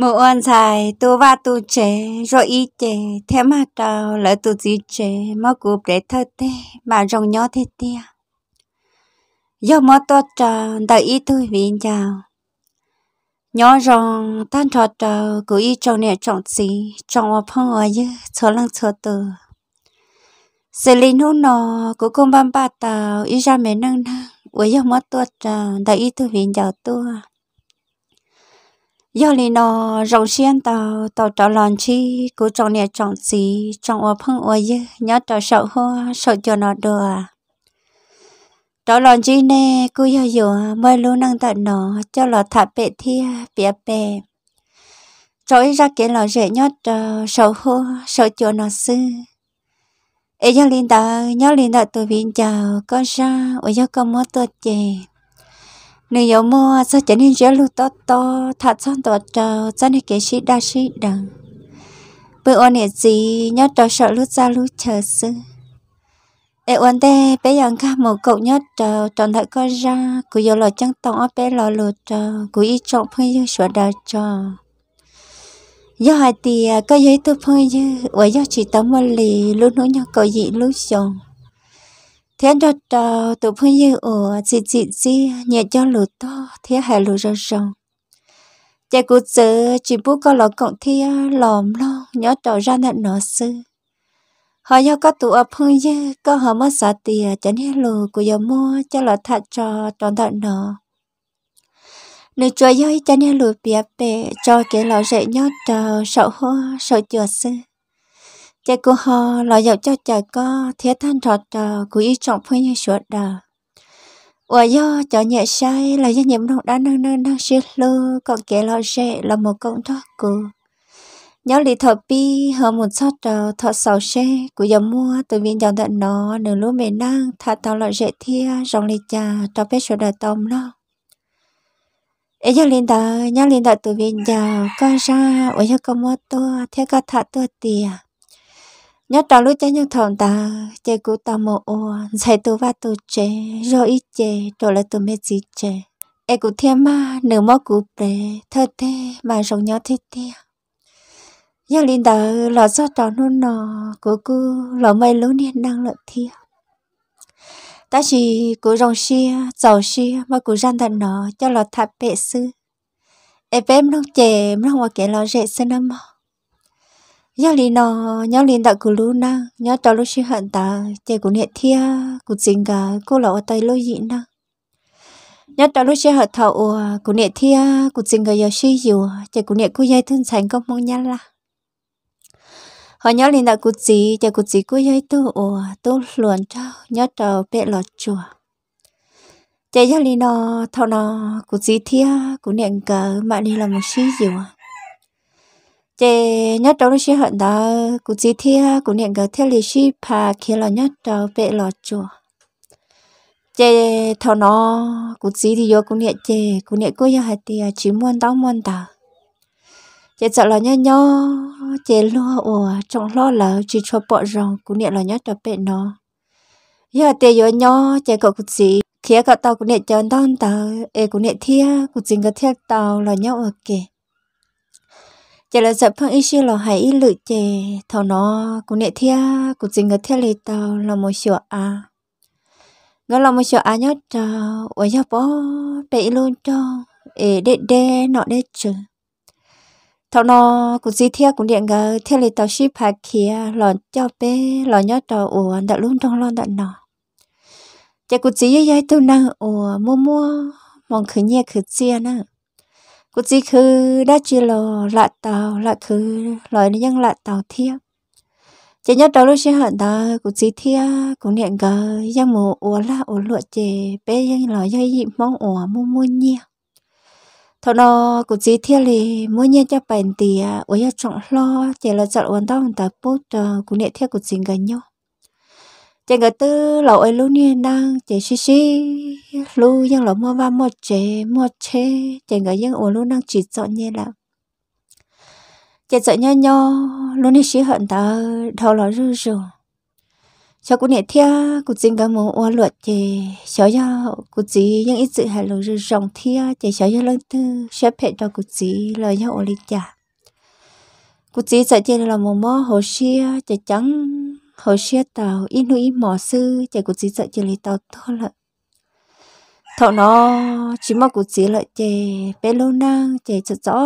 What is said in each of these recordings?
mỗi anh dài tu va tu chế rồi y chế thế mà trâu lại tu gì chế mà cụ để thơ tê mà rồng nhỏ thế tia do mà to tròn đợi y tu vì chào nhỏ rồng tan trò trâu cụ y trồng nè trồng gì trồng ở phong ở dưới số lăng số từ xử lý nô nọ cụ công ban ba tàu y ra mẹ nâng nâng với do mà to tròn đợi y tu vì chào tôi? giờ này nó rong xiên tàu tàu tàu lòn chi cứ trong nhà trồng gì trong ô phong ô dư nhớ tàu sợ hoa sợ cho nó đùa à. tàu lòn chi nè cứ giờ giờ mới luôn năng tận nó cho nó thả bệ thia bịa bè rồi ra kia lò rễ nhớ tàu sợ hoa sợ cho nó sư ấy giờ linh đạo nhớ linh đạo tôi viên chào có ra ở giờ có muốn tôi chè nếu yếu mua sẽ trở nên dễ lụt to to thật son to cho cho nên cái sĩ đa sĩ đằng bữa ôn này gì nhớ cho sợ lút ra lút chờ sư ê ôn đây, bé yàng ca một cậu nhớ cho tròn thật có ra cứ yêu lo chân tông ở bé lo lụt trò cú y trọng phương yêu sửa đà cho, do hai tì à, có giấy tư phơi yêu ở do chỉ tấm một lì luôn nỗi nhau cậu gì lúc xong thế đó đó tụ phương như ở ờ, chị chị chị nhẹ cho lù to thế hệ lù rơ rồng chạy cụ giờ chỉ bố có lọ cộng thi ờ, lòm lo nhỏ trò ra nợ nó sư họ do có tụ ở phương như có họ mất xả tiền chẳng hết lù của giờ mua cho lọ thạch cho tròn nợ nó nữ chúa dối chẳng hết lù bìa bể cho cái lọ rễ nhỏ trò sợ hoa sợ chùa sư chạy cô họ lo dạo cho chạy có thế than trọt trò của ý trọng phơi như suốt đời ở do cho nhẹ sai là do nhiệm đồng đã nâng nâng đang xuyên lơ còn kẻ lo rẻ là một công thoát cửa nhớ lý thọ pi hờ một sót trò thọ sầu xe của dòng mua từ viên dòng tận nó nửa lúa mề năng thà tao lo rẻ thia dòng lý trà cho phép sổ đời tông nó ấy giờ liên đạo nhớ liên đạo từ viên dòng có ra ở do công mua tua theo cả thà tua tiền nhớ tao lúc chơi nhau thòng ta chơi cú tao mồ ô dạy tôi và tôi chơi rồi ít chơi rồi là tôi mới gì chơi em cũng thiên ma, nửa mó cú bể thơ thế mà sống nhau thế thế Nhớ linh đó lọ sao tròn nôn nọ cú cú lọ mấy lú niên đang lợi thiệt ta chỉ cú rồng xia dầu xia mà cú răn thần nó cho là thạp bệ sư em em nông chè nông hoa kẻ lọ dễ sinh năm mò nhớ lì nó nhớ lì đã cứ lú na nhớ cho lúc sinh hận ta chơi cũng nhẹ thia cũng dính cả cô lão tay lôi dị na nhớ cho lúc sinh hận thầu cũng nhẹ thia cũng dính cả giờ suy dù chơi cũng nhẹ cô dây thân thành có mong nhớ là họ nhớ lì đã cũng gì chơi cũng gì cô dây tu ồ tu luồn cho nhớ cho bẹ lọt chùa chơi nhớ lì nó thầu nó cũng gì thia cũng nhẹ cả mà đi làm một suy dù chế nhất đó là hận đó cũng chỉ thia cũng niệm cái thia lì xí pa khi là nhất đó về lọ chùa chế thọ nó cũng chỉ thì vô cũng niệm chế cũng niệm cô ya hạt tia à, chỉ muốn đó muốn đó chế sợ là nhớ nhớ chế lo ủa trong lo là chỉ cho bỏ rong cũng niệm là nhất đó về nó ya tia vô nhớ chế cậu cũng chỉ khi cậu tao cũng niệm chân đón tao e cũng niệm thia cũng chỉ cái thia tao là nhớ ok chỉ là giờ phong ít xíu là hãy lựa chè thầu nó cũng nhẹ thia cũng dính ở thia lì tàu là một chỗ à ngó là một chỗ à nhớ trâu ở nhà bỏ để luôn cho để để để nọ để chứ thầu nó cũng gì thia cũng điện ngờ thia lì tàu ship hạt kia lòn cho bé lòn nhớ trâu ở đã luôn trong lo đã nọ chỉ cũng gì vậy tôi năng ở mua mua mong khứ nhẹ khứ chia nữa khứ đã กูจีคือได้จีโลละเตาละคือลอยนี่ยังละเตาเทียบ chỉ nhất đó lúc xưa hận đó cũng chỉ thia cũng niệm gờ giang mù ủa la ủa lụa chè bé giang lò dây dị mong ủa mua mua nhia thọ nó cũng chỉ thia lì mua nhia cho bèn tìa ủa ya trọng lo chỉ là chọn hoàn tao hoàn tao bút ờ, cũng niệm thia cũng chỉ gần nhau chị ngờ tư lẩu ấy lúc nè đang chị xí xí lúc dân lẩu mua ba mua chế mua chế chị ngờ dân ổ lúc đang chỉ chọn như là chị chọn nhau nhau lúc nè xí hận ta đầu lỏ rư rù cho cũng nhẹ thia cũng chính cái mồ oa luật chị cháu ya cũng chỉ những ít sự hài lòng rư ròng thia chị cho ya lần tư xếp hệ cho cũng chỉ lời nhau ổ lịch chả cũng chỉ sợ chị là một mơ hồ xia chị trắng hầu xưa tàu in hui mỏ sư chạy của chị dạy chị lấy tàu to lợ thọ nó chỉ mà của chị lợi chè bé lâu năng chè chợ rõ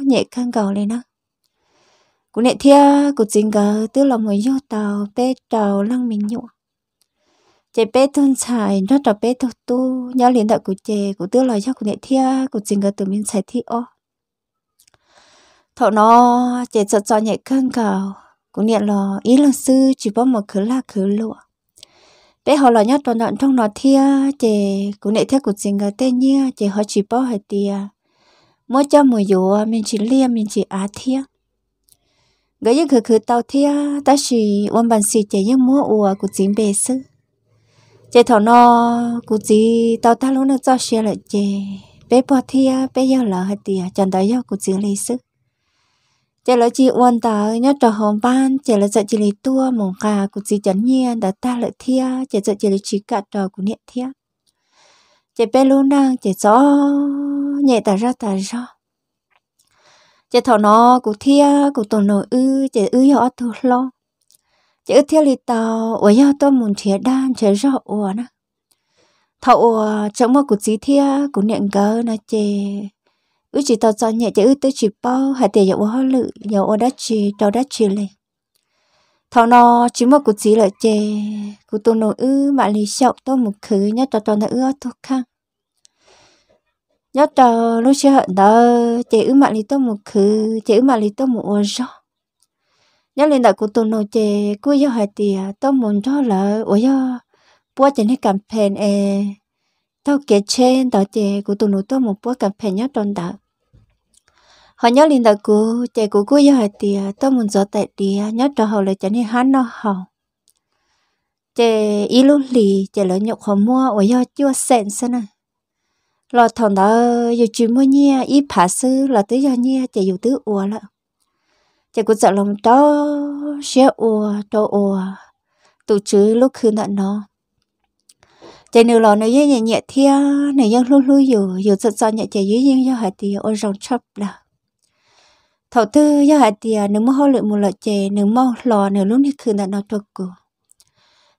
nhẹ khăn cầu lên năng của nệ thia của chị gờ tức là người vô tàu bé tàu lăng mình nhụa chè bé thôn xài nó trò bé thâu tu nhớ liền đạo của chè của tức là do của nệ thia của chị gờ từ mình xài thi ó thọ nó chè chợ rõ nhẹ khăn cầu cũng niệm lo ý là sư chỉ bó một khứ là khứ lụa bé họ lo nhát toàn đoạn trong nó thia chè cũng niệm theo cuộc chiến ở tên nhia chè họ chỉ bó hai tia mỗi cho mùi dụ mình chỉ liêm mình chỉ á thia gửi những khứ khứ tàu thia ta chỉ ôm bàn xì chè những múa ùa cuộc chiến bề sư chè thọ nó cuộc chỉ tàu ta luôn được cho xe lại chè bé bỏ thia bé giao lỡ hai tia chẳng tới giao cuộc chiến lý sức chỉ là chỉ quan ta nhớ trò hồng ban chỉ là sợ chỉ là tua mong cả cũng chỉ chấn nhiên đã ta lại thia chỉ sợ chỉ là chỉ cả trò của niệm thia chỉ bé luôn đang chỉ rõ nhẹ ta ra ta ra chỉ thọ nó cũng thia cũng tồn nổi ư chỉ ư họ thu lo chỉ ư thia lì tàu ở nhau tôi muốn chia đan chỉ rõ ủa nè thọ ủa chẳng mà cũng chỉ thia cũng niệm gỡ nó chỉ ư chỉ tao cho nhẹ chứ ư tới chỉ bao hà tiền dầu hoa lự dầu ô đất chì trâu đá chì lên thọ nó chỉ một cuộc chỉ lợi chè cuộc tôi nổi ư mà lì sẹo tôi một khứ nhớ cho cho nó ư thuốc khang nhớ cho lúc chưa hận đó chè ư mà lì tôi một khứ chè ư mà lì tôi một ô rõ nhớ lên đại cuộc tôi nổi chè cụ yêu hà tiền tôi muốn cho lợi, ô yo bua chè hết cảm phèn e tao kể trên đó chị của tụi nó tôi một bữa cà phê nhớ trong đó họ nhớ liền đó cô chị của cô giờ thì tôi muốn gió tại đi nhớ cho họ lại cho nên hắn nó họ chị ý lúc lì chị lỡ nhậu họ mua ở do chưa sẹn sao à, lo thằng đó giờ chuyện mua nhia ý phá sư là tới giờ nhia chị dù tứ ủa lợ chị cũng sợ lòng đó sẽ ủa cho ủa tụi chứ lúc khi nợ nó chạy nửa lò nửa nhẹ nhẹ nhẹ thia nửa dân lu lu dù dù sợ sợ nhẹ chạy dưới dân do hạt tiền ôn rong chập là thầu tư do hạt tiền à, nửa mơ hôi lượng một loại chè nửa mơ lò nửa lúc này khử đã nó tuột cổ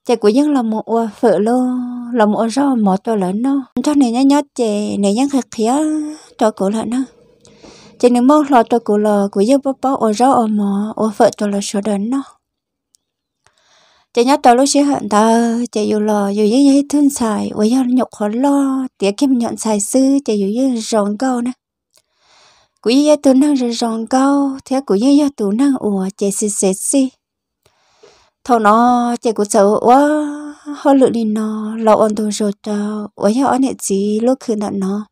chạy của dân là một ô phở lô là một rau mỏ to lớn nó cho nửa nhát nhát chè nửa dân khạc khía cho cổ lại nó chạy nửa mơ lò cho cổ lò của dân bắp bắp ô rau ô mỏ ô phở cho là số đến nó chị nhát đầu lúc chị hận ta chị dù lo dù dễ dễ thương xài với nhau nhục khó lo tía kim nhận xài sư chị dù dễ rồng câu nè quý dễ tu tụ năng rồi rồng câu thế cú dễ dễ tụ năng ủa chị xì xì xì thầu nó chị cú sợ quá họ lựa đi nó lo ổn tụ rồi cho với nhau anh gì lúc khi nặng nó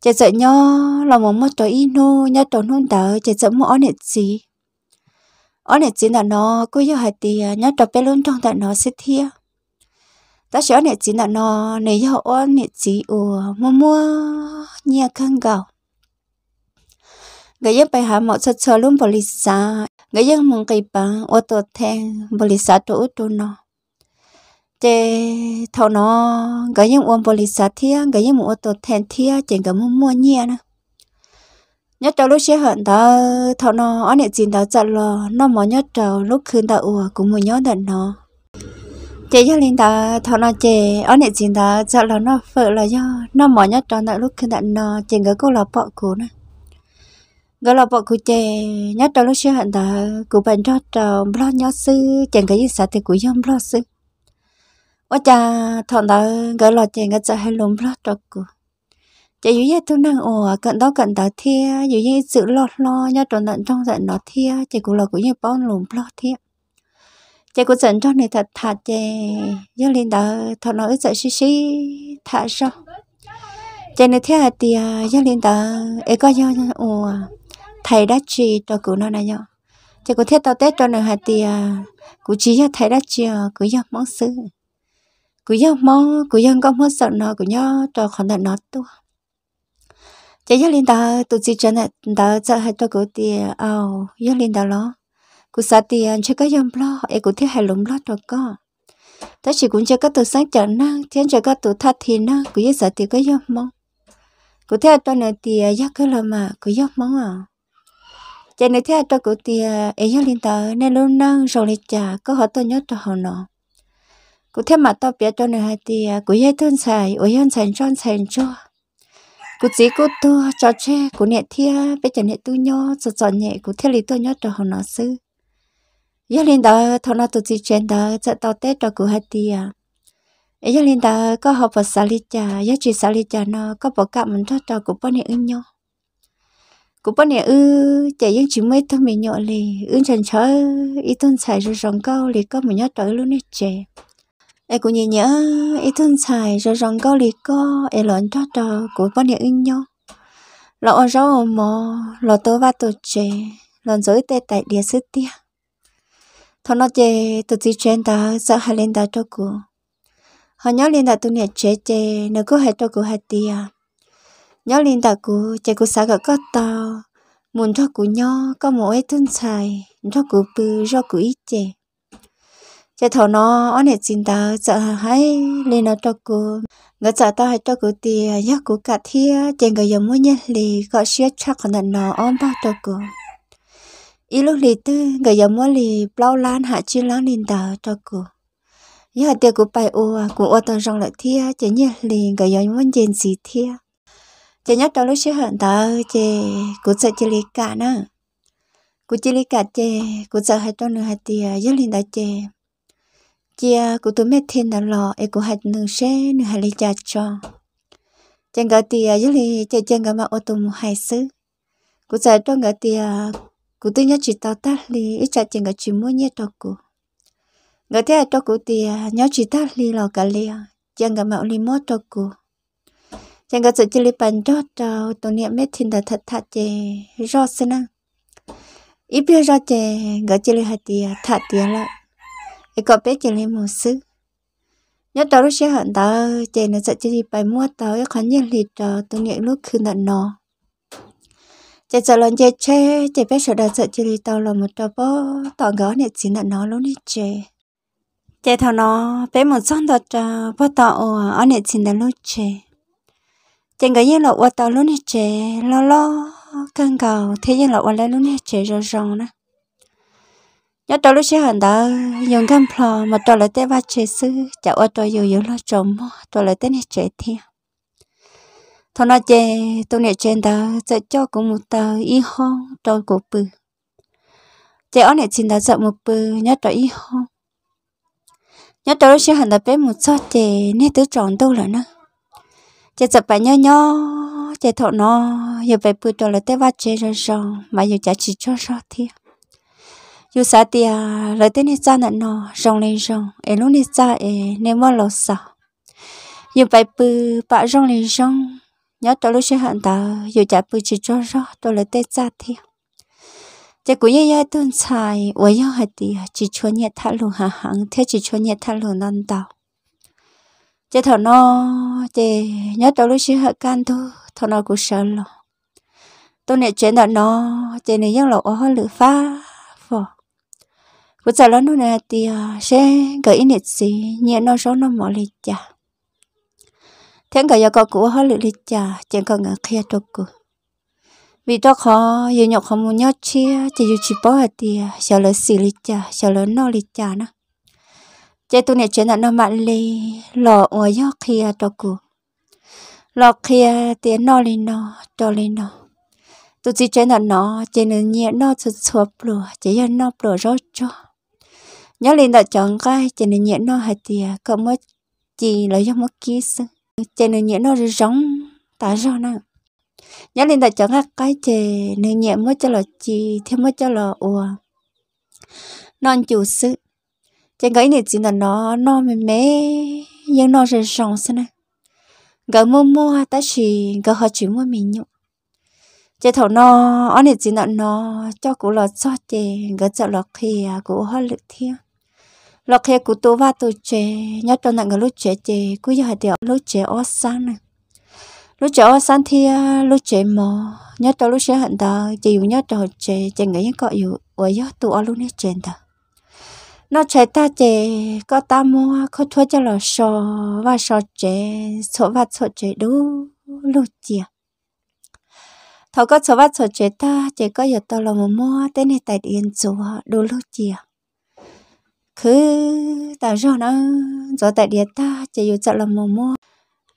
chị sợ nhau là một mất cho ít nô nhát cho nôn đỡ chị sợ mua anh gì ở này chỉ là nó cứ như hạt thì à, nhớ tập bé luôn trong tại nó sẽ thia ta sẽ ở này chỉ là nó này giờ ở này chỉ ở ờ, mua mua nhà khăn gạo người dân bài hà một sợ sợ luôn bồi xa người dân mong cái bà ô tô thang bồi xa chỗ chỗ nó Thế thầu nó người dân ôm bồi xa thia người dân mua ô tô thang thia chỉ cần mua mua nhà nữa nhớ trâu lúc xe hận ta thọ nó ở ấy chín ta chặt lò nó mỏ nhớ trâu lúc khi ta ủa cũng muốn nhớ đợt nó chị cho linh ta thọ nó chị ở ấy chín ta chặt lò nó phở là do nó mỏ nhớ trâu tại lúc khi ta nó chị cái cô là bọ cũ nè cái là bọ cũ chị nhớ trâu lúc xe hận ta cú bệnh cho trâu lo nhớ sư chẳng cái gì sao thì cú yếm lo sư ôi cha thọ ta gỡ là chị gỡ chặt hay lùm lo trâu cú chỉ dạ, dụ như tôi đang ở cận đó cận đó thia dụ như sự lọt lo nhớ trộn lẫn trong giận nó thia chỉ cũng là cũng như bao lùm lo thia chỉ cũng giận trong này thật thật chỉ nhớ lên đó thọ nó ít giận xí xí thật sao chỉ này thia à thì nhớ lên đó ấy có nhớ ồ thầy đã chỉ cho cụ nó này nhớ chỉ cũng thiết tao tết cho này hạt thì cụ chỉ cho thầy đã chỉ cứ nhớ món sư cứ nhớ món cứ nhớ có món sợ nó cứ nhớ cho khoản thật nó tua chỉ dạ, yêu dạ linh đào tụi chị chân đào chơi hai tôi cũng thì ao yêu linh đào lo cụ sa thì chưa có dòng lo ấy cũng thấy hai lũng lo tôi có đó chỉ cũng chưa có tụi sáng chọn năng thiên chưa có tụi thắt thì năng cũng giờ thì có dòng mong cụ thấy tôi này thì giác cái lo mà cũng dòng mong à chỉ này thấy tôi cũng thì ấy yêu linh đào nên luôn năng rồi lại trả có họ tôi nhớ cho họ nó cụ thấy mà tôi biết tôi này thì cũng yêu thương xài yêu hơn xài tròn xài cho cụ chỉ cụ tu cho che cụ nhẹ thia bây giờ nhẹ tu nhỏ cho cho nhẹ cụ thiết lý tu nhó cho họ nói sư giờ lên đó thọ nó tu chỉ chuyện đó cho tao tết cho cụ hai tia à. giờ lên đó có học Phật xả lý cha giờ chỉ xả lý cha nó có bỏ cả mình cho cho cụ bao nhẹ ưng nhó cụ bao nhẹ ư trẻ những chỉ mới thôi mình nhọ lì ưng chẳng chớ ít tuần xài rồi rong câu lì có mình nhó trở luôn nè chè ai cũng nhìn nhớ ai thương xài rồi rong câu lì co ai lớn cho trò của bọn nhà in nhau lọ rau mò lọ tớ và tổ chè lần dưới tê tại địa sư tia thằng nó chè tổ chỉ chen ta sợ hai lên ta cho cụ họ nhớ lên ta tu nhà chè chè nếu có hai cho cụ hai tia nhớ lên ta cụ chè cụ xã gặp có tao muốn cho cụ nhau có mỗi thương xài cho cụ bự cho cụ ít chè chế thầu nó ở nè chín ta chợ hay lên nó cho cô ngỡ chợ ta hay cho cô thì giác cô cả thia trên người giống muốn nhất lì gọi xía chắc còn nó ôm bảo cho cô ý lúc lì tư người giống muốn lì bao lan hạ chi lan lên ta cho cô giờ tiệc của bài ô của ô tao rong lại thia chế nhất lì người giống muốn trên gì thia chế nhất trong lúc xía hận ta chế cô sợ chỉ lì cả nữa cô chỉ lì cả chế cô sợ hai trong nửa hai tia giác lên ta chế chia cụ tôi mới thiên đã lò em cụ hạt nương xe nương hạt lấy cha cho chẳng gọi tiền với lại chạy chân gọi mà ô tô mua hai xứ cụ giải trong gọi tiền cụ tôi nhớ chỉ tao ta li ít chạy chẳng gọi chỉ mua nhé cho cụ gọi thế cho cụ tiền nhớ chỉ ta li lò cả li chẳng gọi mà li mua cho cụ chẳng gọi sự chỉ li bàn cho cho tụi niệm mới thiên đã thật thật chè rõ xin ít biết rõ chè gọi chỉ li hạt tiền thật tiền lại thì có biết chỉ lấy một sự nhớ đó lúc sẽ hận ta chỉ là sợ chỉ đi bài mua tao tớ có nhiều lì trò tôi nhận lúc khi nặng nó chỉ sợ lần chơi chơi chỉ biết sợ đã sợ chỉ đi tao là một trò bó tao gõ này chỉ nặng nó luôn đi chơi chế thằng nó bé một son đó cha bắt tao ờ, ở anh nè xin đàn lúc chơi trên cái yên lộc bắt tao lúc nè chơi lo lo căng cầu thế yên lộc bắt lại lúc nè chơi rồi rong nè nhớ tôi lúc xưa hẳn đó dùng gan plò mà tôi lại tới ba chế sư chả ô tôi dùng dùng lo trộm mò tôi lại tới này chế thiên thôi nói chê tôi này trên đó sẽ cho cũng một tờ y hông tôi cổ bự chế ở này xin đã dọn một bự nhớ tôi y hông nhớ tôi lúc xưa hẳn đó bé một số chế nên tứ tròn đâu rồi nữa chế dập bà nhớ nhớ chế thọ nó giờ bé bự tôi lại tới ba chế rồi rồi mà giờ chả chỉ cho sao thiên dù sao thì à, lời tên này cha nè nó rong lên rong em lúc này cha em nên mua lột sợ dù bài bự bà rong lên rong nhớ tôi lúc sẽ hận ta dù chả bự chỉ cho rõ tôi lời tên cha thì chỉ cho cho chỉ cũng như vậy tuần xài 我要还的只穿越他路行行，他只穿越他路难道？这头呢，这伢到路是很干的，头脑够深了。tôi nè chuyện đó nó, chị nè dân lộ ở hoa lửa phá, bữa giờ lớn nó nè thì sẽ gửi in gì nhẹ nó số nó mỏ lịch cha thế cái giờ có cũ hết lịch cha chỉ cần ngờ kia cho cụ vì đó khó giờ nhọc không muốn nhớ chia chỉ dù chỉ bỏ thì sợ lớn xì lịch cha sợ lớn nó lịch cha nữa chỉ tu này chuyện là nó mặn lì lọ ngoài gió kia cho cụ lọ kia tiền nó lên nó cho lên nó tôi chỉ chuyện là nó chỉ nên nhẹ nó thật sụp lửa chỉ là nó lửa rót cho nhớ lên đã chọn cái cho nên nhẹ nó hay thì có mất chỉ là do mất kia sư cho nên nhẹ nó giống tả do nè nhớ lên đã chọn cái cho nên nhẹ mất cho là chỉ thêm mất cho là ủa non chủ sư cho cái này chỉ là nó nó mềm mé nhưng nó rất rong sư nè gỡ mua mua ta chỉ gỡ họ chỉ mua mình nhụ chế thầu nó anh ấy chỉ là nó cho cụ lọt cho chế gỡ cho lọt khi cụ họ lực thiêng lọ khe cụ tố va tổ chế nhớ cho nặng lúc chế chế cứ giờ hạt điều lúc chế ó sáng này, lúc chế ó sáng thì lúc chế mò nhớ cho lúc chế hận đó chỉ dùng nhớ cho chế chế nghĩ những cọ dù ở gió tụ ở lúc này chế đó nó chạy ta chế có ta mua có thua cho lọ sò và sò chế sò và sò chế đủ lúc chế thầu có sò và sò chế ta chế có giờ tao là mua mua tên này tại điện chùa đủ lúc chế cứ ta rồi nó rồi tại địa ta chỉ dụ chợ lòng mồm mua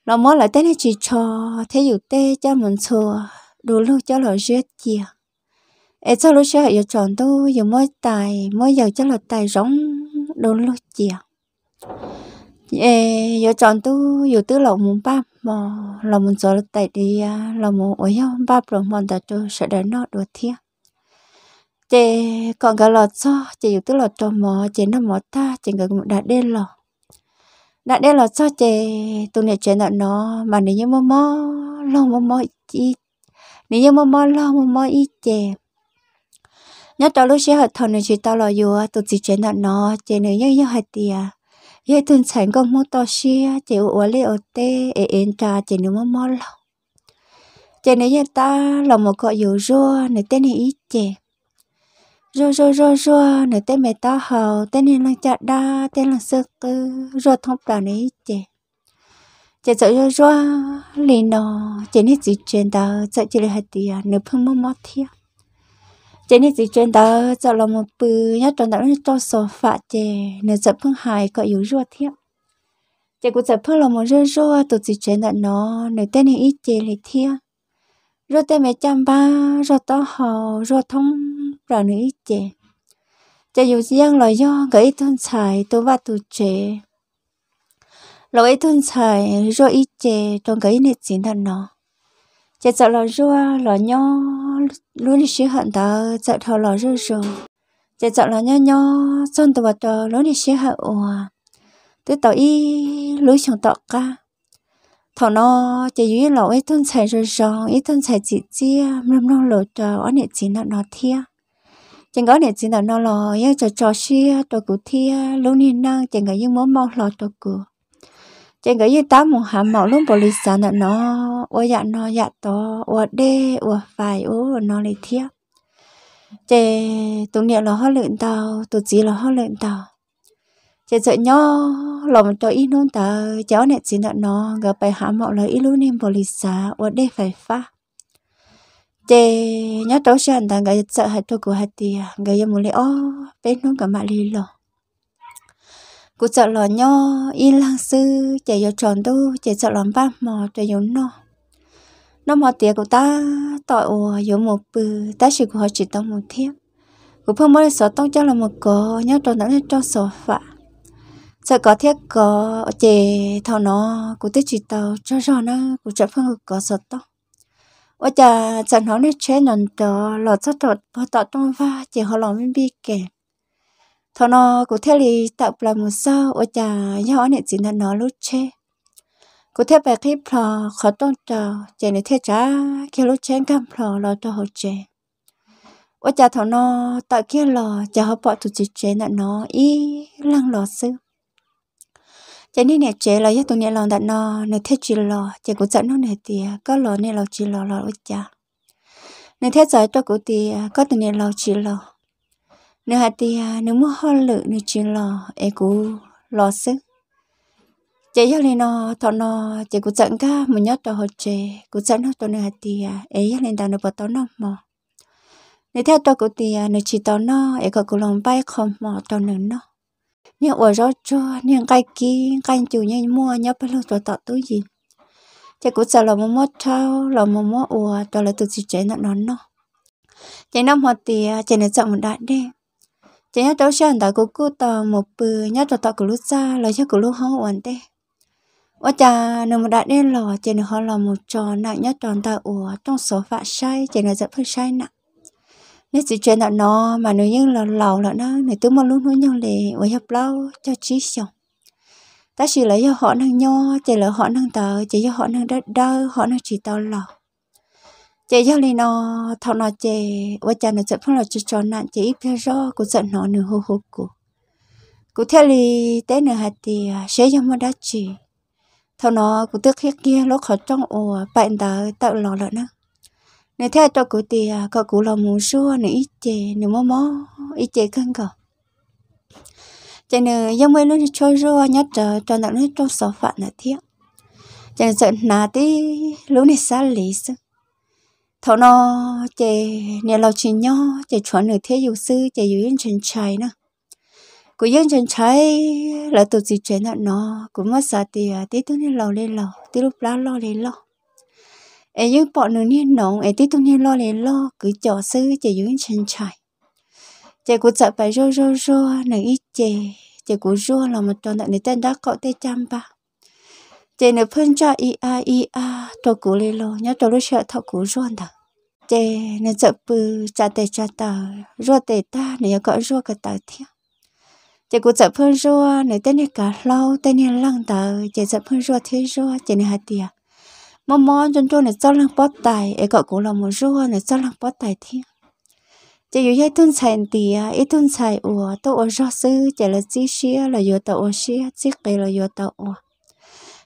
lòng mua lại tên này chỉ cho thế dụ tê cho mình chùa đủ lúc cho lò rết chìa ế cho lúc sẽ hiểu chọn tu dù mỗi tài mỗi giờ cho là tài rỗng đủ lúc chìa ế hiểu chọn tu dù tư lòng muốn ba mò lòng muốn cho là tại địa lòng muốn ở không ba lòng muốn đặt cho sẽ đến nó đùa thiệt chị còn gà lọt cho chị dùng tức lọt cho mò chị nó mò ta chị người cũng đã đen lọ đã đen lọt cho chị tụi này chuyện là nó mà nếu như mò mò lo mò mò chị nếu như mò mò lo mò mò ít chị nhớ tao lúc xưa học thằng này chị tao lo dù tụi chị chuyện là nó chị nếu như như hạt tiề như thường sản con mua to xia chị uống lấy ở tê ở yên trà chị nếu mò mò lo chị nếu như ta là một cọ dù rua này tên này ít chị rô rô rô rô nửa tên mẹ to hầu tên nên là chặt đa tên là sơ cơ rô thông bảo này chè chè sợ rô rô lì nọ chè nít gì chuyện đó sợ chỉ là hạt tiền à, nửa phương mông mót thiệt chè nít gì chuyện đó sợ là một bự tròn trong đó cho sổ phạ chè nửa sợ phương hài có yếu rô thiệt chè cũng sợ phương là một rô rô tụt gì chuyện đó nó nửa tên này ít chè lì thiệt rô tên mẹ chăm ba rô to hầu rô thông rõ nữ ít chè cho dù giang là do gãy thôn xài tôi và tù chè ấy thôn xài rồi ít chè trong gãy nịt chính thần nó chè sợ là rua là nho luôn đi xíu hận ta sợ thọ là rua rồi chè sợ là nho nho son tù bà trò luôn đi xíu hận ủa tứ tàu y lối chẳng tọt ca thọ nó chè dưới lỗi thôn xài rồi rồi ít thôn xài chỉ chia mâm nó lộ trò ở nịt chính thần nó thiêng chẳng có để chỉ là nó lo ya cho cho xí tôi cụ thi lâu niên năng chẳng có những món mau lo tôi cụ chẳng có những tám một hàm mạo luôn bồi sản là nó ô dạ nó dạ to ô đê ô phải ô nó lấy thiếp chè tụi niệm là họ luyện tàu tụi chỉ là họ luyện tàu chè sợ nho lòng cho ít nôn tờ cháu này chỉ là nó gặp bài hàm mạo là ít luôn nên bồi sản ô đê phải phá chị nhớ tối sáng ta gái sợ hạt tôi của hạt tì à. gái em muốn lấy ó bên nó cả mạ lì lò cụ sợ lò nho yên lang sư chị giờ tròn tu chị sợ lòn ba mò cho giống nó nó mò tía của ta tội ồ giống một bự ta chỉ của họ chỉ tông một thiếp cụ phong mới sợ tông cho là một cò nhớ tròn đã lên cho sổ phạ sợ có thiết có chị thọ nó cụ tích chỉ tàu cho rõ nó cụ chợ phong có sợ tông 我家正好呢，车能得老早到不到东发，只好老面比给。他那古天里打不了么事，我家要呢只能拿路车。古天白给婆好东的，这里天家给路车干婆老多好些。我家他那打给了，只好把自己车那拿一让老师。cho nên nè chế là tụi nè lòng đặt nó nè thế chỉ lo chế cũng dẫn nó nè thì có lo nè lo chỉ lo lo ít cha nè thế giới cho cũng thì có tụi nè lo chỉ lo nè hạt thì nếu muốn hoa lự nè chỉ lo em cũng lo sức chế giờ lên nó thọ nó chế cũng dẫn cả một nhát cho họ chế cũng dẫn nó tụi nè hạt thì ấy giờ lên đàn nó bỏ tao nó mò nè theo cho cũng thì nè chỉ tao nó em có cũng lòng bay không mò tao nữa nó nhưng ở đó cho nhưng cái kia cái chủ nhân mua nhớ bao lâu tôi tạo túi gì chạy cũng sợ là mua mua trâu là mua mua ủa tôi là tự chỉ chạy nó nó nó chạy nó một tì à, chạy nó chậm một đại đi chạy nhớ đâu xem tại cô cô tờ một bự nhớ tôi tạo của lúc xa là chắc của lúc không ổn đi ủa cha nó một đại đi lò chạy nó họ là một trò nặng nhớ tròn ta ủa trong số phạt sai chạy nó dập hơi sai nặng nếu chỉ chuyện là nó mà nếu như là lâu là nó nếu tôi mà luôn nói nhau để với hợp lâu cho trí xong ta chỉ lấy cho họ năng nho chỉ lấy họ năng tờ chỉ cho họ năng đất đơ họ năng chỉ tao lò chỉ cho lì nó thọ nó chỉ, với cha nó sẽ phong là cho cho nạn chỉ ít do của giận nó nửa hô hô của cụ theo lì tế nửa hạt thì sẽ à, cho mà đã chỉ thọ nó cụ tức hết kia lúc họ trong ồ bệnh tờ tạo lò lợn nữa nếu theo cho cụ thì có cụ là muốn xua nếu ít chè nếu mò mò ít chè cân cờ cho nên giống mấy lúc cho rùa nhớ trở cho nó lúc cho số phận là thiệt cho nên sợ nà tí lúc này xa lý sư thọ nó chè nè lo chuyện nhỏ chè chuẩn được thế dù sư chè dù yên chân trái nữa cụ yên chân trái là tụt gì chuyện nó cũng mất sợ thì à, tí tôi nên lầu lên lầu tí lúc lá lo lên lầu ai như bọn nữ niên nóng ai tiếp tục niên lo lấy lo cứ cho sư chỉ dưới chân trời chỉ cũng sợ phải rô rô rô nữ ít chỉ chỉ cũng rô là một tròn đại nữ tên đã cọ tay chăm ba chỉ nữ phân cho i a i a tôi cũng lấy lo nhớ tôi lúc sợ thọ cũng rô đã chỉ nữ sợ bự cha tê cha tờ rô tê ta nữ gọi rô cái tờ thiệt chị cũng sợ phân rô nữ tên này cả lâu tên này lăng tờ chị sợ phân rô thế rô chị này hạt tiền mò mò chân chân này cho lăng bót tài ấy gọi cũng là một rùa này cho lăng bót tài thiên chỉ dù hai tuần xài thì ít à, tuần xài ủa tao ở rõ sư chỉ là chỉ xia là vừa tao ở xia chỉ kì là vừa tao ủa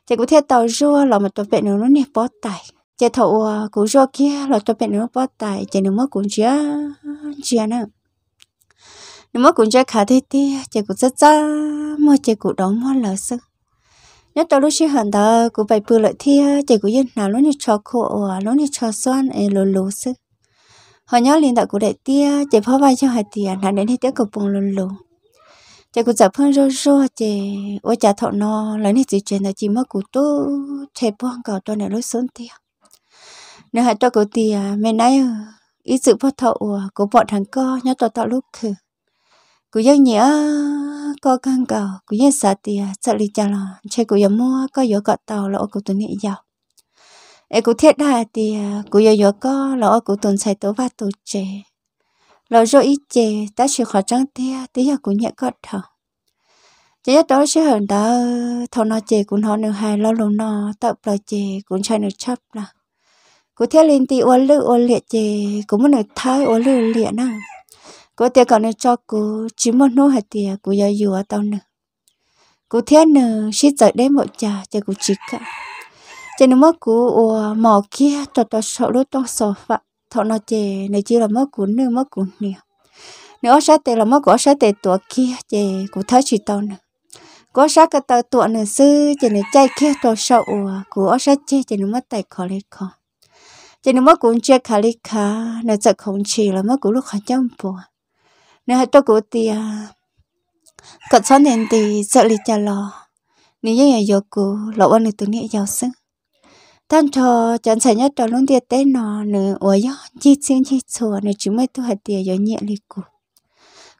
chỉ cũng theo tao rùa là một tao bệnh nó nè bót tài chỉ thầu cũng rùa kia là tao bệnh nó bót tài chỉ nó mới cũng chưa chưa nữa nếu mà cũng chưa khá thế thì chỉ cũng rất rất mà chỉ cũng đóng mà là sức nhất tao lúc xí hận đó cũng phải bự lại thi chỉ cũng yên nào lúc này cho khổ à, lúc này cho xoan ấy lố lố sức họ nhớ liền đạo của đại tia chỉ phá vai cho hai tia là đến thì tiếc cục bùng lố lố chỉ cũng giảm hơn rô rô chỉ ôi trả thọ nó lấy này chỉ chuyện là chỉ mất của tôi thề buông cầu tôi này lúc sớm tia nếu hai tôi của tia mẹ nay ít sự phó thọ à, của bọn thằng co nhớ tôi tạo lúc cứ cứ dân nhớ có căn cầu của nhà xã thì sợ lì chả là chơi của mua có gió cọ tàu lỗ của tụi nhị giàu ấy của thiết đà thì của gió gió có lỗ của tụi xài tố và tụi trẻ lỗ rồi ít trẻ ta chỉ khó trăng tia tí giờ của nhẹ cọ thở chỉ nhất đó sẽ hơn đó thâu nó trẻ của nó nửa hai lo lùng nó tập lo trẻ của chơi nửa chấp là của thiết lên thì uốn lưỡi uốn liệt trẻ của một nửa thái uốn lưỡi liệt năng cô tiệt còn nên cho cô chỉ một nô hạt tiền cô giờ dù tao nữa cô thấy nữa xí tới đến một trà cho cô chỉ cả cho nên mất cô ủa mỏ kia cho tao sợ lúc tao sợ vậy thọ nó chè này chỉ là mất cô nữa mất cô nè nếu sát tệ là mất của sát tệ tuổi kia chè cô thấy chỉ tao nữa có sát cái tờ tuổi nữa sư cho nên chạy kia tao sợ ủa của sát chè cho nên mất tài khó lên khó cho nên mất cũng chưa khá lý khá nên sợ không chỉ là mất cô lúc khó chăm buồn nếu hai tôi cũng thì có chọn nên thì sợ lì chả lo nếu như giờ cô lỡ anh được tụi nãy giờ xứ tan cho chẳng xảy nhất cho luôn tiệt tên nó nữa ở đó chi xin chi chùa nữa chúng mới tôi hạt tiền giờ nhẹ lì cô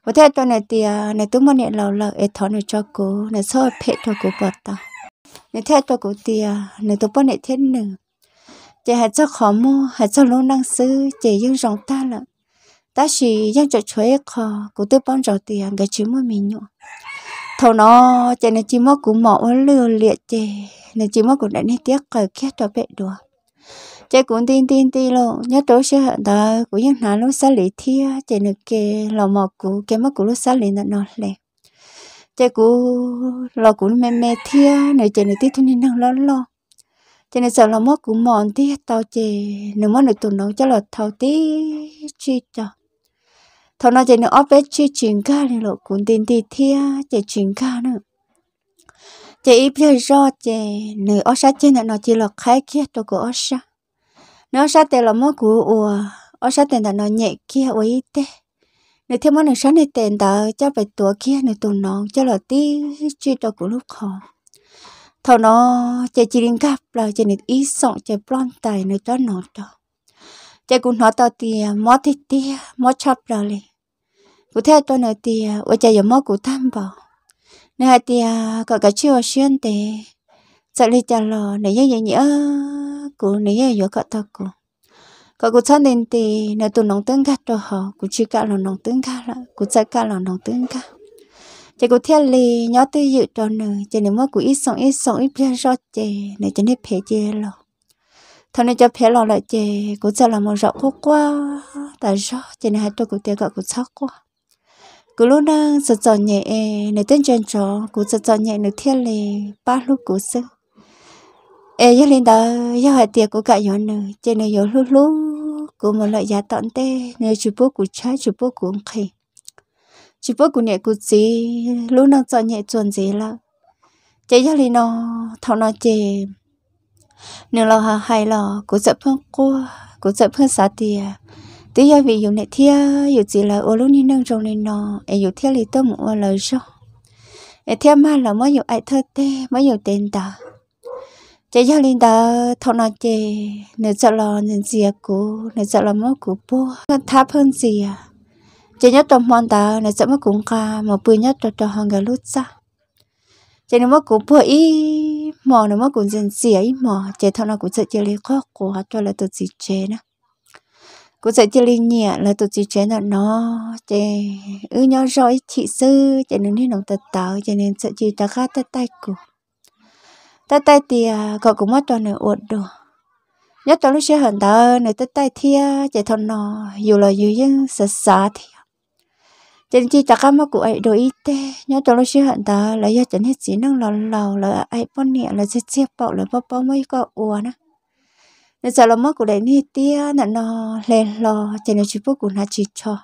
có thể cho này tiền này tôi muốn nhận lầu lợ ấy thọ nữa cho cô này soi phê cho cô bật tao này thế cho cô tiền này tôi bắt này thế nữa chỉ hãy cho khó mua hãy cho luôn năng sư chỉ dương rộng ta là ta chỉ dân cho chơi khó cũng tự bón cho tiền cái chỉ mới mình nhọ thầu nó cho nên chỉ mới cũng mỏ lừa liệt chè nên chỉ mới cũng đã nên tiếc cái kia cho bệ đùa chơi cũng tin tin tin luôn, nhớ tối sẽ hận ta cũng dân nào lúc xả lý thia chơi nên kề lò mỏ cũng kề mất cũng lúc xả lý nó nó lẹ chơi cũng lò cũng mẹ mẹ thia nên chơi nên tiếc thôi nên đang lo lo cho nên sợ là mất cũng mòn tí tao chè nếu mất được tụi nó chắc là thao tí chi cho thọ nó chỉ nó ốp vết chi chuyển ca này lộ cũng tin thì thia chỉ chuyển ca nữa chỉ ít biết rõ chỉ nửa ốp sát trên nó chỉ là khai kia đồ của ốp sát nó sát tiền là mối của ủa ốp sát tiền là nó nhẹ kia ấy thế, nửa thêm món nửa sáng này tiền đã cho về tuổi kia nửa tuổi nó cho là tí chi đồ cũng lúc khó, thọ nó chỉ chỉ liên gặp là chỉ nửa ít sọn chỉ blond tài nửa cho nó cho chạy cũng nó tao thì mót thịt tia mót chắp rồi cụ thể tôi nói thì ở à, chợ giống mốc cụ tham bảo nên hai thì có cái chiều xuyên thì sợ đi chợ lò nếu như nhớ cụ nếu như nhớ có tao cụ có cụ thân đến thì nếu tụi nông tướng gắt cho họ cụ chỉ cả là nông tướng gắt là cụ chạy cả là nông tướng gắt chỉ cụ thiết lì nhớ tư dự cho nữ chỉ nếu mà cụ ít sống ít sống ít biết cho chỉ nếu chỉ nên phê chê lò thằng này cho phê lò lại chỉ cụ sẽ là một rộng quá tại rõ chỉ nên hai tôi cụ tiêu gọi cụ sóc quá cứ lúc đó giật giật nhẹ này tên chân chó cứ giật giật nhẹ nữa thiết lì ba lúc cứ sức ê giờ lên đó giờ hỏi tiệc của cả nhóm nữa trên này giờ lúc lúc cứ một loại giá tận tê nếu chú bố của trái chú bố của ông chú chụp bố của nhẹ của gì lúc nó giật nhẹ chuẩn gì là chế giờ lên nó thằng nó chế nếu là hay là cứ giật phương cua cứ giật phương sa tiền tí giờ vì dùng này thia dùng chỉ là ô luôn nhìn nâng trong này nọ em dùng thia thì tôi muốn lời cho, em thia mà là mới dùng ai thơ tê mới dùng tên ta chị gia linh đã thằng nào chị nếu sợ lo nên gì cô nếu sợ lo mất của bố con tháp hơn gì à chị nhất trong món ta nếu sợ mất cũng ca mà bây nhất tôi cho hàng cái lút ra chị nếu mất của bố ý mò nếu mất cũng dân gì ý, mò chị thằng nào cũng sợ chị lấy khó của cho là tôi chỉ chế nữa cô sẽ chơi linh nhẹ là tụi chị chế là nó chè ư nhau rồi chị sư chè nên đi nông tật táo chè nên sợ chị ta khá tay tay cô tay tay thì à, cậu cũng mất toàn nửa uột đồ nhất toàn lúc sẽ hận tao nửa tay tay thia chè thon nó dù là dù nhưng sợ sợ thì chè nên chị ta khá mất cụ ấy đồ ít tê nhất toàn lúc sẽ hận tao là do chè hết chỉ năng lò lò là ai bọn nhẹ là sẽ chia bọc là bao bao mấy cái uột nữa nó giờ là mất của đấy nít tia nó nó lên lo cho nó chụp của nó chỉ cho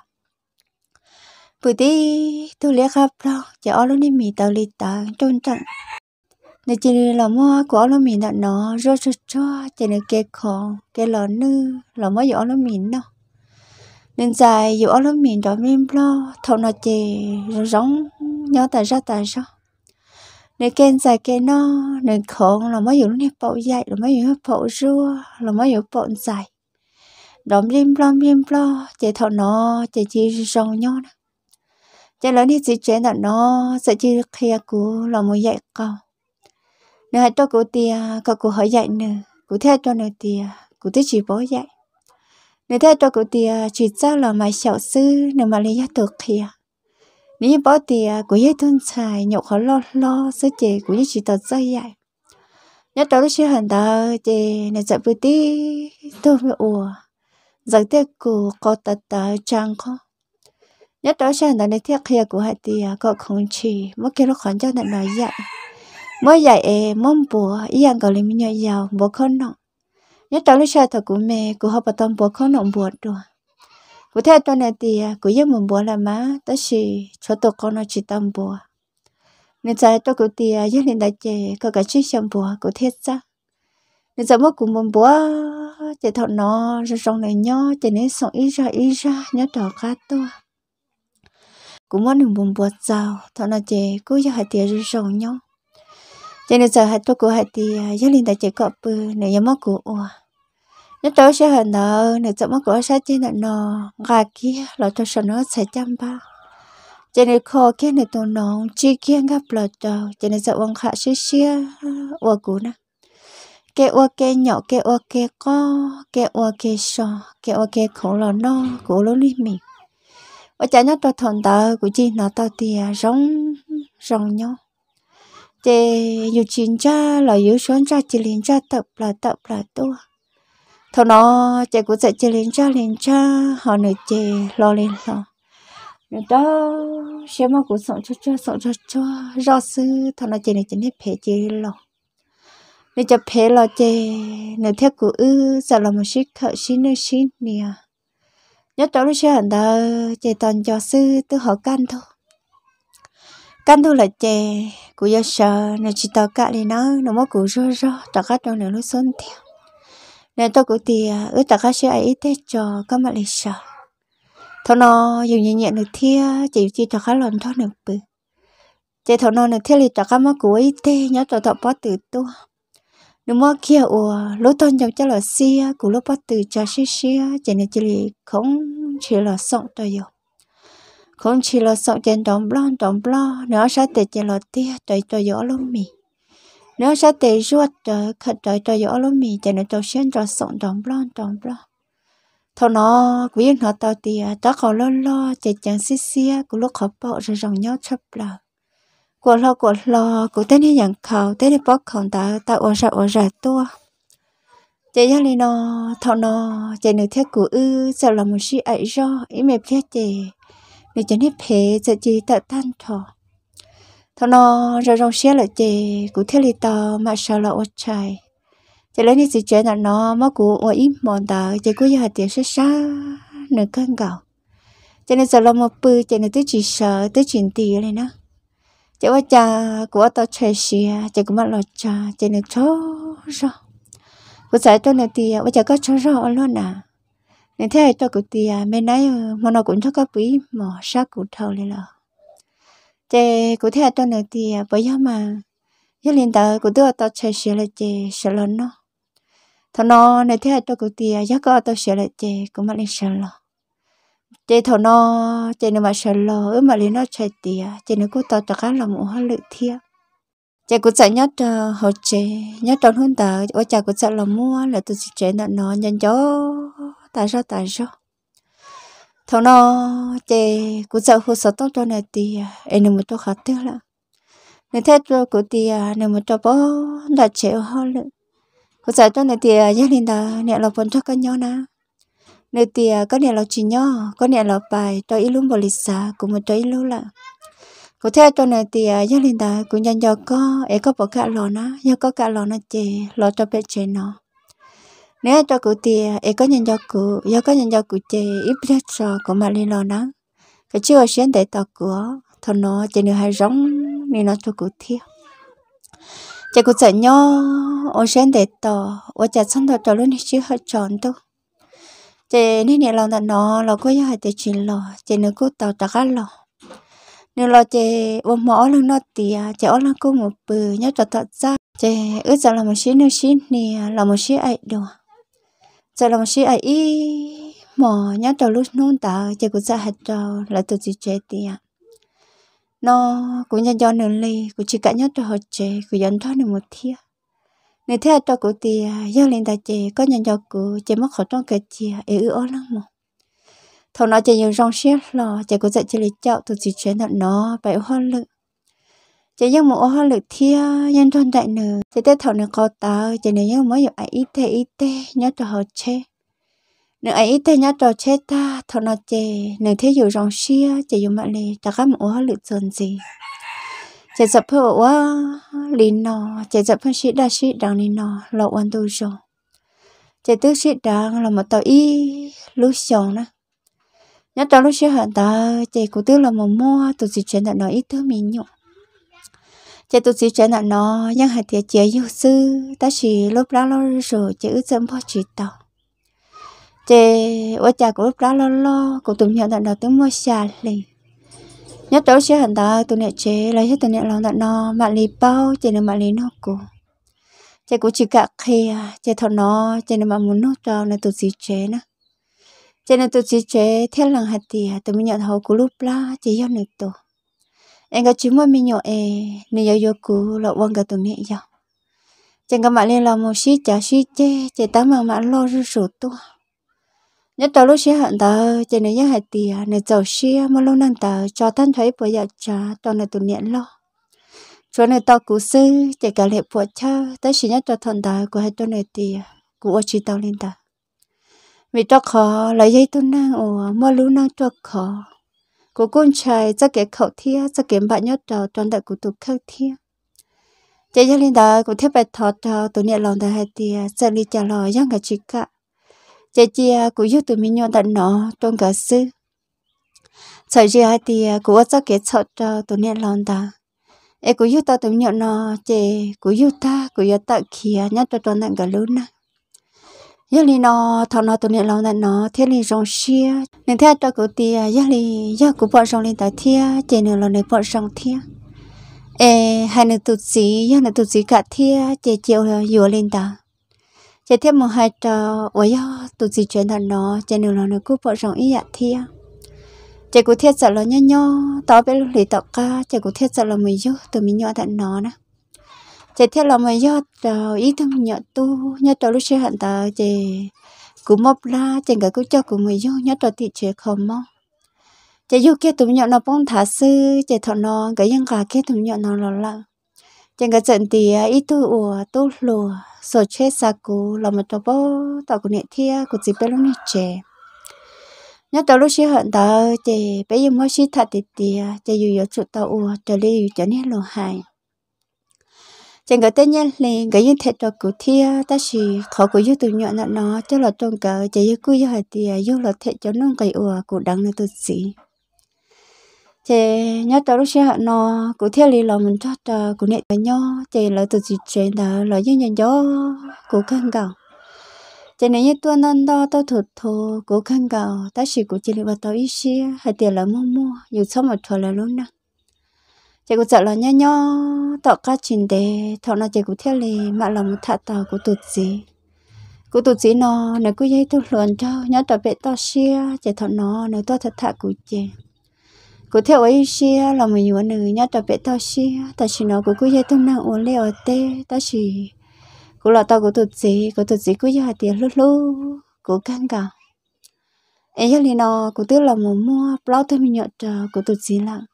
bữa đi tôi lấy khắp đó chỉ ở luôn đi mì tàu lì tàu trôn trận nó chỉ là mua của nó mì nó nó rồi cho cho cho nó kê khó kê lo nư là mua ở luôn mì nó nên dài ở luôn mì đó mình lo thầu nó chỉ giống nhớ tại ra tại sao nếu kênh dài kênh nó nếu khổng là mấy dụ nó bộ dạy là mấy dụ bộ rua là mấy dụ bộ dạy đom lim lom lim lo chạy thọ nó chạy chi rong nhau nè chạy lớn thì chỉ trẻ là nó sẽ chi kia cú là một dạy cầu nếu hai tôi cú tia cậu cú hỏi dạy nữa cú theo cho nữa tia cú thích chỉ bố dạy nếu theo cho cú tia chỉ chắc là mày 小 sư nên mà lấy giá được kia nếu bỏ thì của ye thôn xài nhậu khó lo lo sẽ chế của ye chỉ tật dây vậy à. nhớ tới lúc hẳn ta chế này dạy bữa tí tôi mới ủa dạy thế của có tật ta chẳng có nhớ tới lúc hẳn ta này thiết kia của hai thì à, có không chỉ mỗi khi nó khoản cho nên nói dạy mỗi dạy em mong bùa ý anh gọi là mình nhớ giàu bố con nọ nhớ tới lúc hẳn thật của mẹ của họ bà tâm bố con nọ bùa rồi cụ thể tôi này thì cụ giúp mình bùa là má đó là cho tôi con nó chỉ tâm bùa nên giờ tôi cụ thì giúp nên đại chế có cái chuyện xem bùa cụ thiết ra nên giờ mất cùng mình bùa chỉ thọ nó rồi trong này nhó chỉ nên sống ít ra ít ra nhớ đỏ khá tôi cũng muốn đừng buồn buồn giàu thọ nó chỉ cứ cho hai tiền rồi sống nhó cho nên giờ hai tôi cụ hai tiền giúp nên đại chế cọp bữa, này nhớ mất cụ ủa nếu tôi sẽ hình nợ nè tôi mất cửa sát trên nợ nọ gà kia là tôi sẽ nó sẽ chăm ba trên này khó kia này tôi nóng chi kia gặp lọ trò trên này sợ ông khả xí xía ô cú nè kê ô kê nhỏ kê ô kê co kê ô kê sò kê ô kê khổ lọ nó cổ lỗ lý mình và chả nhớ tôi thọn tờ của chi nó tao tìa à, rong rong nhau thì dù chín cha là yếu xuống cha chỉ liền cha tập là tập là tua thôi nó chạy cũng sẽ chơi lên cha lên cha họ nữa chơi lo lên lo nữa đó xem mà cũng sống cho cho sống cho cho rõ sư thôi nó chơi này chơi này phê chơi lo nên cho phê lo chơi nữa theo cũng ư sợ là một sĩ khởi sĩ nữa sĩ nè nhớ cháu nó sẽ hành đó chơi toàn cho sư tự họ can thôi căn thu là chè của do sợ nên chỉ tao cả đi nó nó mất củ rơ rơ tao cắt cho này nó xuống theo nên tôi cũng thì ở tại khá sẽ ấy tết cho các bạn lịch sử thọ nó dùng nhẹ nhẹ được thia chỉ chỉ cho khá lần thôi được bự chỉ thọ nó được thia lịch cho các mắt của ấy tê nhớ cho thọ bó từ tua nếu mà kia ủa lỗ tôn trong cho là xia của lỗ bó từ cho xia xia chỉ nên chỉ lì không chỉ là sống cho yêu không chỉ là sống trên đóng blon đóng blon nó sẽ tệ chỉ là tia cho cho gió lông mình nếu sẽ tệ ruột trở khẩn trở trở gió lắm mì chạy nó trâu xuyên trở sọn tròn blon tròn blon thọ nó quý nó tao thì tao khó lo lo chạy chẳng xí xía, của lúc khó bỏ rồi rồng nhau chấp là của lo của lo của tên này nhận khẩu tên này bóc khẩu ta ta ổ ra ổ ra tua chạy ra lên nó thọ nó chạy nửa thiết của ư sợ là một sĩ ấy do ý mẹ thiết chạy nửa chạy hết phê chạy chỉ tạo tan thọ thọ nó rồi rong xé lại chè cũng thiết lý tao mà sợ là ô chay chị lấy đi chị chơi là nó mắc cú ô im mòn tờ chị cũng giờ tiền sẽ xa nửa cân gạo cho nên giờ lo một bự cho nên tới chỉ sợ tới chuyện tiền này nó chị qua cha của tao chơi xe chị cũng mắc lo cha cho nên chó rồi cũng sợ tôi này tiền bây giờ có chó rồi luôn à nên thế tôi cũng tiền mấy đấy mà nó cũng cho các quý mỏ sát cụ thầu này là chị cụ thể tôi nữa thì bây à, giờ mà giờ liên tờ cụ đưa tôi chơi sửa lại chị sửa lớn nó thằng nó này thế tôi cụ thì à, giờ có tao sửa lại chị cũng mà lên sửa lo chị thằng nó chị nó mà sửa lo ước mà lên nó chơi thì à, chị nó cụ tao tao cá là một hoa lự thiệt chị cũng sợ nhất họ chị nhất trong hướng tờ ở chả cụ sợ là mua là tôi sẽ chế nó nó nhân chó tại sao tại sao thằng nó chè cũng sợ hụt sợ tốt cho này thì em nó một chỗ khó tiếc lắm nên thế cho cụ thì nếu một chỗ bỏ đã chịu hơn nữa cụ sợ cho này thì gia đình ta nè là phần cho con nhau na nên thì có nè là chỉ nhau có nè là bài cho ít lúc bồi lịch xã cũng một cho ít lúc là cụ thế cho này thì gia đình ta cũng nhân do có ấy có bỏ cả lò na do có cả lò na chè lò cho bé chè nó nếu cho cụ thì ấy có nhận cho cụ ai có nhận cho cụ chê ít nhất cho của mà lên lo nó cái chưa xuyên để tao cửa thôi nó chỉ nữa hai rong nên nó cho cụ thiệt chỉ cụ sợ nhau ô xuyên để tao ô chả xong tao cho luôn chứ hết tròn đâu chỉ nên nhà lòng tao nó là có hai để chuyện lo chỉ nữa cụ tao chả khác lo nếu lo chỉ ô mỏ lưng nó tìa chỉ ô lưng cô một bự nhớ cho tao ra chỉ ước giờ là một xí nữa xí nè là một xí ấy đồ giờ lòng sĩ ấy ý mò nhá tàu lúc nôn ta giờ cũng ra hạt tàu là tụi chị chết đi ạ nó cũng nhân do nương ly cũng chỉ cả nhát tàu hạt chế cũng dẫn thoát được một thia người thế tàu của tia giao lên ta chế có nhân do của chế mất khẩu trang cái chia ấy ư ó lắm mà thằng nó chỉ nhiều rong xiết lò chế cũng dạy chế lý chậu tụi chị chết nó phải hoa lực chỉ những một hoa lực thiêu nhân thôn đại nữ chỉ tết thọ nữ có ta chỉ nếu những mới ai ít thế ít thế nhớ cho họ chê nữ ai ít thế nhớ cho chê ta thọ nó chê nữ thế dù rong xia chỉ dùng mạng lì ta các một hoa lực dồn gì chỉ dập phơ quá lì nò chỉ dập phơ sĩ đa sĩ đang lì nò lộ quan tu rồi chỉ tức sĩ đang là một tàu y lúc xong nè nhớ tàu lúc xia hận ta chỉ cũng tức là một mua tụi chỉ chuyện đại nói ít thứ mình nhung chạy tôi chỉ chạy nạn nó nhưng hạt tiệt chạy yêu sư ta chỉ lúc đó lo rồi chạy ước dâm bao chị tàu chạy ở nhà của lúc đó lo lo của tụi nhận nạn nó tiếng mua xà lì nhất đó sẽ hẳn ta tụi nhận chế lấy hết tụi nhận lòng nạn nó mà lì bao chạy nó mà lì nó của chạy của chỉ cả khi, à, chạy thọ nó chạy nó mà muốn nó trao là tụi chỉ chế nữa chạy nó tụi chỉ chế theo lần hạt tiệt tụi mình nhận hậu của lúc đó chạy yêu này tụi em cái chú mua mi nhỏ e nên giờ vô cũ lọ vong cái tụi mẹ giờ chẳng có mà lên lò một xí chả xí chê chả tám mà mà lo rư sụt tua nhớ tao lúc xí hận tao chả nếu nhớ hại tìa nếu giàu xí mà lâu năng tao cho tan thấy bữa giờ chả tao này tụi nhện lo chỗ này tao cú sư chả cả lệ bữa cha tới xí nhớ tao thằng tao của hai tụi này tìa cú ở chỉ tao lên tao vì cho khó lấy dây tụi năng ồ mà lú năng cho khó cô con trai chắc cái khẩu thia chắc kiếm bạn nhất đầu trong đại của tụ khẩu thia chị cho linh đó cũng thiết bài thọ đầu tụ niệm lòng đại hai tia sẽ đi trả lời giang người chị cả chị chia cũng giúp tụi mình nhon đặt nó trong cả sư sợ chị hai tia cũng chắc cái thọ đầu tụ niệm lòng đại em cũng giúp ta tụi nhon nó chị cũng giúp ta cũng giúp ta kia nhất cho trong đại cả lớn nè giờ li nó thằng nó tụi này lâu nè nó thế li rong xia nên thế cho cụ ti giờ li giờ cụ bọn rong lên tại thia chỉ nữa là này bọn rong thia ê hai nửa tụt gì giờ nửa tụt gì cả thia chỉ chiều là vừa lên ta chỉ thêm một hai trò ôi giờ tụt gì chuyện thằng nó chỉ nữa là nó cụ bọn rong ý ạ thia chỉ cụ thiết sợ là nhớ nhớ tao biết lúc lì tao ca chỉ cụ thiết sợ là mình yếu từ mình nhọ thằng nó nè chị theo là mà do tàu ý thức nhớ tu nhớ tàu lúc xe hận tàu chị cũng mập la chị cả cứ cho của mình do nhớ tàu thì chị không mong chị vô kia tụi nhỏ nó bông thả sư chị thọ nó cái dân cả kia tụi nhỏ nó lo lắng chị cả trận thì à, ý tu ủa tu lùa sổ che sa cú lòng một tàu bó tạo của nghệ thia của chị bé lúc nè chị nhớ tàu lúc xí hận tàu chị bé giờ mới xí thật thì thì chị dù yếu trụ tàu ủa trở đi trở nên lo hại chẳng có tên nhân lì cái yên thể trò cụ thi ta chỉ khó của yêu nhỏ nhọn nó cho là trong cỡ chỉ yêu cú yêu hạt thì yêu là thể cho nông cái ủa cụ đắng là từ gì chị nhớ tao lúc xưa nó cụ thi lý là mình cho trò cụ nệ tao nhớ chị là từ gì chuyện đó là như nhận gió cụ khăn cầu chị này như tôi năn đó tao thụt thô cụ khăn cầu ta chỉ cụ chỉ là tao ít xưa hạt thì là mua mua dù sao một thua là luôn nặng chị cũng sợ là nhớ nhớ tọ cá chín đề thọ nó chị cũng theo lì mà lòng thạ tàu của tụt gì của tụt gì nó nếu cứ dây tôi luôn cho nhớ tập bệ to xia chị thọ nó nếu to thật thạ của chị của theo ấy xia là mình nhớ nữ nhớ tập bệ to xia ta chỉ nó của cứ dây tôi năng uống lê ở tê ta chỉ của là tao của tụt gì của tụt gì cứ giờ tiền lúc lúc của căng cả ấy giờ lì nó của tức là một mua bao thêm nhớ chờ của tụt gì lặng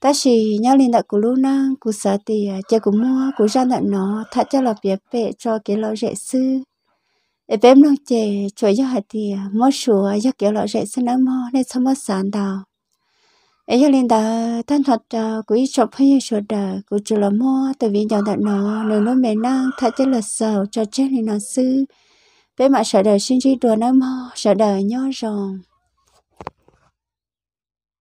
ta chỉ nhau lên đặt của lú năng của sợ thì cha cú mua của ra đặt nó thật cho là bé bé cho cái lo rẻ sư để bé nó chè cho cho hạt thì mua sủa cho cái lo rẻ sư nó mua nên xong mua sản đào ở cho lên đặt tan thật cú ít chọc hay sủa đờ cú chỉ là mua từ vì nhau đặt nó nếu nó mẹ năng thật cho là sầu cho chết nên nó sư bé mà sợ đời sinh chi đùa nó mua sợ đời nhớ rồng